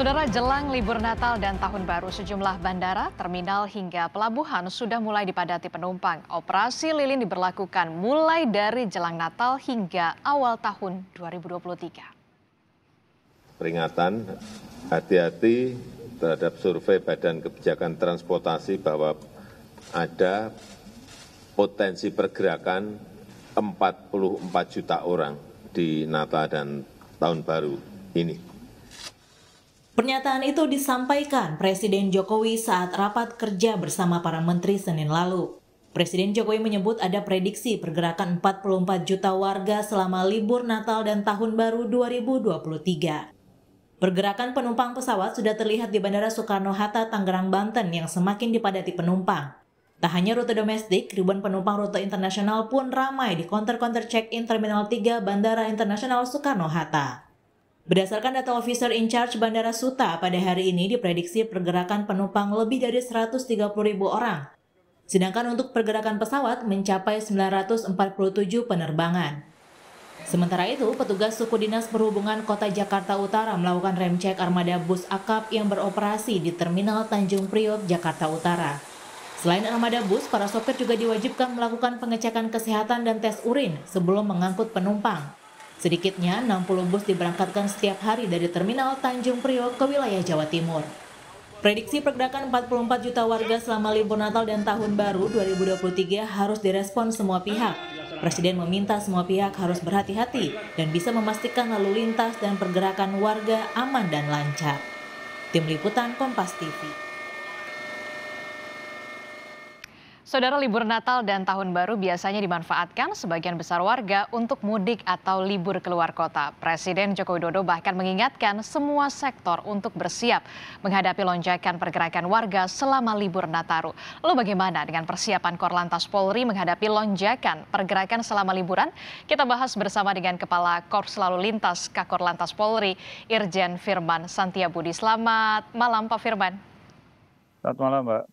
Saudara jelang libur Natal dan Tahun Baru, sejumlah bandara, terminal hingga pelabuhan sudah mulai dipadati penumpang. Operasi lilin diberlakukan mulai dari jelang Natal hingga awal tahun 2023. Peringatan hati-hati terhadap survei Badan Kebijakan Transportasi bahwa ada potensi pergerakan 44 juta orang di Natal dan Tahun Baru ini. Pernyataan itu disampaikan Presiden Jokowi saat rapat kerja bersama para menteri Senin lalu. Presiden Jokowi menyebut ada prediksi pergerakan 44 juta warga selama libur Natal dan Tahun Baru 2023. Pergerakan penumpang pesawat sudah terlihat di Bandara Soekarno-Hatta, Tangerang, Banten yang semakin dipadati penumpang. Tak hanya rute domestik, ribuan penumpang rute internasional pun ramai di konter-konter check-in Terminal 3 Bandara Internasional Soekarno-Hatta. Berdasarkan data Officer in Charge Bandara Suta, pada hari ini diprediksi pergerakan penumpang lebih dari 130 ribu orang. Sedangkan untuk pergerakan pesawat mencapai 947 penerbangan. Sementara itu, petugas suku dinas perhubungan kota Jakarta Utara melakukan rem cek armada bus akap yang beroperasi di Terminal Tanjung Priok, Jakarta Utara. Selain armada bus, para sopir juga diwajibkan melakukan pengecekan kesehatan dan tes urin sebelum mengangkut penumpang. Sedikitnya 60 bus diberangkatkan setiap hari dari terminal Tanjung Priok ke wilayah Jawa Timur. Prediksi pergerakan 44 juta warga selama libur Natal dan Tahun Baru 2023 harus direspon semua pihak. Presiden meminta semua pihak harus berhati-hati dan bisa memastikan lalu lintas dan pergerakan warga aman dan lancar. Tim Liputan Kompas TV Saudara libur Natal dan Tahun Baru biasanya dimanfaatkan sebagian besar warga untuk mudik atau libur keluar kota. Presiden Joko Widodo bahkan mengingatkan semua sektor untuk bersiap menghadapi lonjakan pergerakan warga selama libur Natal. Lalu bagaimana dengan persiapan Korlantas Polri menghadapi lonjakan pergerakan selama liburan? Kita bahas bersama dengan Kepala Korps Lalu Lintas Kakor Lantas Polri, Irjen Firman Santiabudi. Selamat malam Pak Firman. Selamat malam Mbak.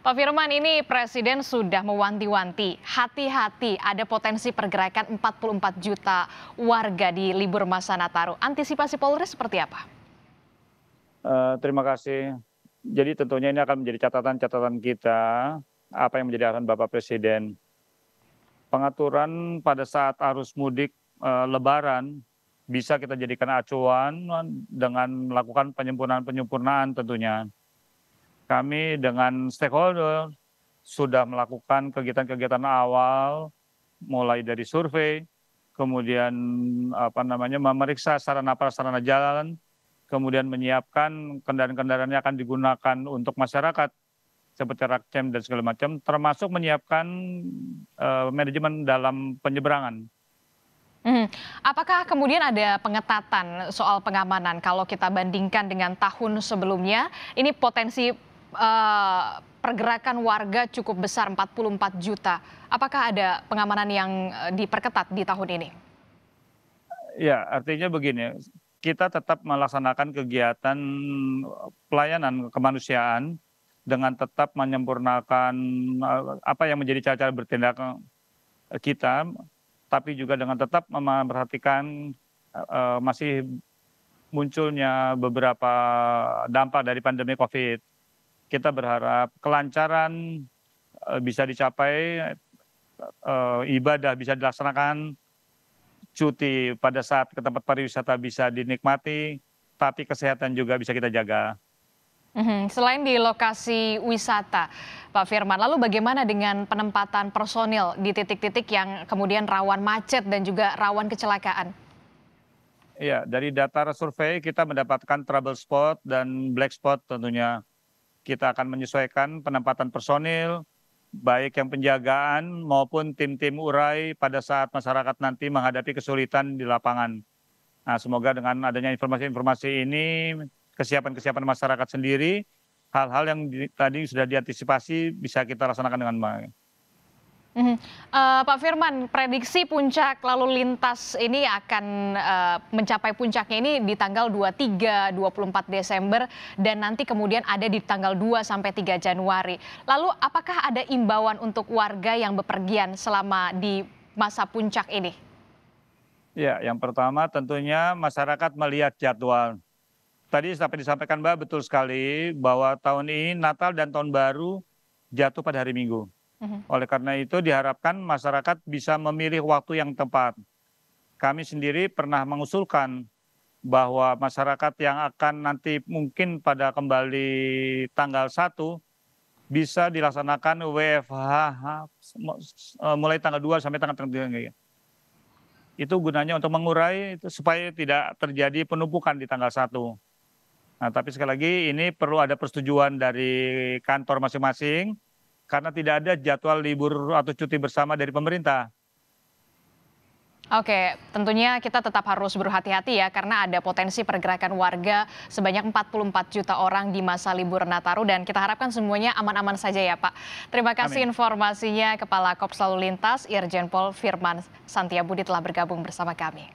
Pak Firman, ini Presiden sudah mewanti-wanti, hati-hati ada potensi pergerakan 44 juta warga di libur masa Nataru. Antisipasi Polri seperti apa? Uh, terima kasih. Jadi tentunya ini akan menjadi catatan-catatan kita, apa yang menjadi arahan Bapak Presiden. Pengaturan pada saat arus mudik uh, lebaran bisa kita jadikan acuan dengan melakukan penyempurnaan-penyempurnaan tentunya kami dengan stakeholder sudah melakukan kegiatan-kegiatan awal mulai dari survei, kemudian apa namanya memeriksa sarana prasarana jalan, kemudian menyiapkan kendaraan-kendaraannya akan digunakan untuk masyarakat seperti cem dan segala macam, termasuk menyiapkan uh, manajemen dalam penyeberangan. Hmm. Apakah kemudian ada pengetatan soal pengamanan kalau kita bandingkan dengan tahun sebelumnya? Ini potensi Eh, pergerakan warga cukup besar 44 juta. Apakah ada pengamanan yang eh, diperketat di tahun ini? Ya, artinya begini, kita tetap melaksanakan kegiatan eh, pelayanan kemanusiaan dengan tetap menyempurnakan apa yang menjadi cara-cara bertindak kita, tapi juga dengan tetap memperhatikan masih munculnya beberapa dampak dari pandemi COVID kita berharap kelancaran eh, bisa dicapai, eh, ibadah bisa dilaksanakan, cuti pada saat ke tempat pariwisata bisa dinikmati, tapi kesehatan juga bisa kita jaga. Mhm, selain di lokasi wisata, Pak Firman, lalu bagaimana dengan penempatan personil di titik-titik yang kemudian rawan macet dan juga rawan kecelakaan? Ya, dari data survei kita mendapatkan trouble spot dan black spot tentunya kita akan menyesuaikan penempatan personil, baik yang penjagaan maupun tim-tim urai pada saat masyarakat nanti menghadapi kesulitan di lapangan. Nah, semoga dengan adanya informasi-informasi ini, kesiapan-kesiapan masyarakat sendiri, hal-hal yang tadi sudah diantisipasi bisa kita laksanakan dengan baik. Mm -hmm. uh, Pak Firman, prediksi puncak lalu lintas ini akan uh, mencapai puncaknya ini di tanggal 23, 24 Desember dan nanti kemudian ada di tanggal 2 sampai 3 Januari. Lalu apakah ada imbauan untuk warga yang bepergian selama di masa puncak ini? Ya, yang pertama tentunya masyarakat melihat jadwal. Tadi sampai disampaikan Mbak betul sekali bahwa tahun ini Natal dan tahun baru jatuh pada hari Minggu. Mm-hmm. Oleh karena itu diharapkan masyarakat bisa memilih waktu yang tepat. Kami sendiri pernah mengusulkan bahwa masyarakat yang akan nanti mungkin pada kembali tanggal 1 bisa dilaksanakan WFH eh, mulai tanggal 2 sampai tanggal 3. Itu gunanya untuk mengurai supaya tidak terjadi penumpukan di tanggal 1. Nah, tapi sekali lagi ini perlu ada persetujuan dari kantor masing-masing karena tidak ada jadwal libur atau cuti bersama dari pemerintah. Oke, tentunya kita tetap harus berhati-hati ya karena ada potensi pergerakan warga sebanyak 44 juta orang di masa libur Nataru dan kita harapkan semuanya aman-aman saja ya Pak. Terima kasih Amin. informasinya Kepala Kops Lalu Lintas Irjen Pol Firman Santiabudi telah bergabung bersama kami.